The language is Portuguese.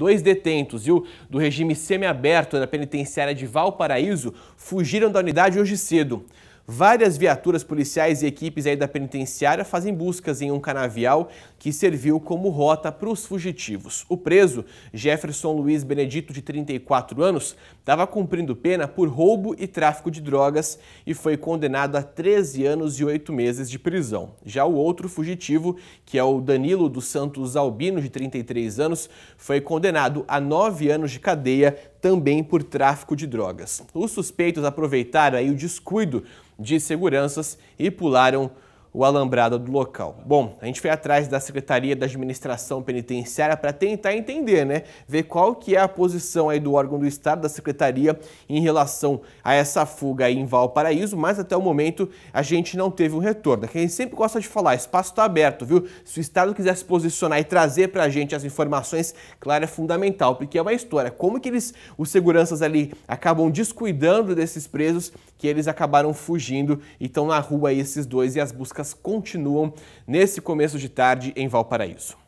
Dois detentos, viu, do regime semiaberto na penitenciária de Valparaíso fugiram da unidade hoje cedo. Várias viaturas policiais e equipes aí da penitenciária fazem buscas em um canavial que serviu como rota para os fugitivos. O preso, Jefferson Luiz Benedito, de 34 anos, estava cumprindo pena por roubo e tráfico de drogas e foi condenado a 13 anos e 8 meses de prisão. Já o outro fugitivo, que é o Danilo dos Santos Albino, de 33 anos, foi condenado a 9 anos de cadeia também por tráfico de drogas. Os suspeitos aproveitaram aí o descuido de seguranças e pularam o alambrado do local. Bom, a gente foi atrás da Secretaria da Administração Penitenciária para tentar entender, né? Ver qual que é a posição aí do órgão do Estado, da Secretaria, em relação a essa fuga aí em Valparaíso, mas até o momento a gente não teve um retorno. É gente sempre gosta de falar, espaço está aberto, viu? Se o Estado quiser se posicionar e trazer para a gente as informações, claro, é fundamental, porque é uma história. Como que eles, os seguranças ali, acabam descuidando desses presos que eles acabaram fugindo e estão na rua aí esses dois e as buscas chuvascas continuam nesse começo de tarde em Valparaíso.